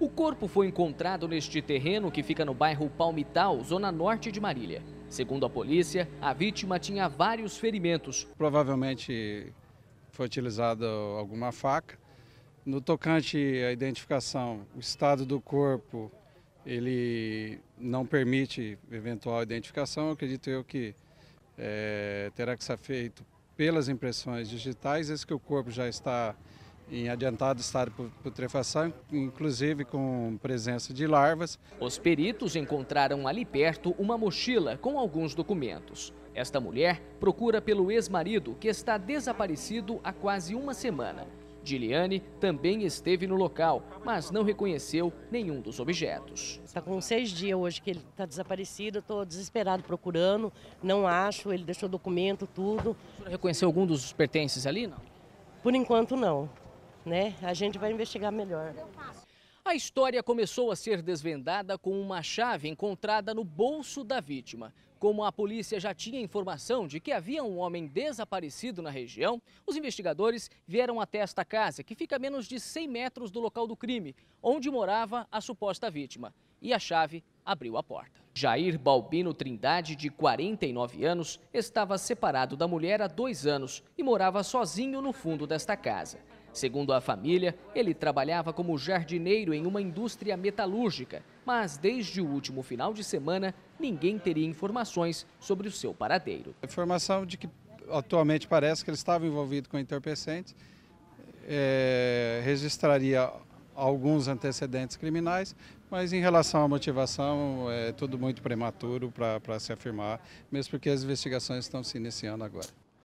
O corpo foi encontrado neste terreno que fica no bairro Palmital, zona norte de Marília. Segundo a polícia, a vítima tinha vários ferimentos. Provavelmente foi utilizada alguma faca. No tocante à identificação, o estado do corpo ele não permite eventual identificação. Eu acredito eu que é, terá que ser feito pelas impressões digitais, esse que o corpo já está em adiantado estado de putrefação, inclusive com presença de larvas. Os peritos encontraram ali perto uma mochila com alguns documentos. Esta mulher procura pelo ex-marido, que está desaparecido há quase uma semana. Diliane também esteve no local, mas não reconheceu nenhum dos objetos. Está com seis dias hoje que ele está desaparecido, estou desesperado procurando, não acho, ele deixou documento, tudo. O reconheceu algum dos pertences ali, não? Por enquanto, não né? A gente vai investigar melhor. A história começou a ser desvendada com uma chave encontrada no bolso da vítima. Como a polícia já tinha informação de que havia um homem desaparecido na região, os investigadores vieram até esta casa, que fica a menos de 100 metros do local do crime, onde morava a suposta vítima. E a chave abriu a porta. Jair Balbino Trindade, de 49 anos, estava separado da mulher há dois anos e morava sozinho no fundo desta casa. Segundo a família, ele trabalhava como jardineiro em uma indústria metalúrgica, mas desde o último final de semana, ninguém teria informações sobre o seu paradeiro. Informação de que atualmente parece que ele estava envolvido com entorpecentes, é, registraria alguns antecedentes criminais, mas em relação à motivação é tudo muito prematuro para se afirmar, mesmo porque as investigações estão se iniciando agora.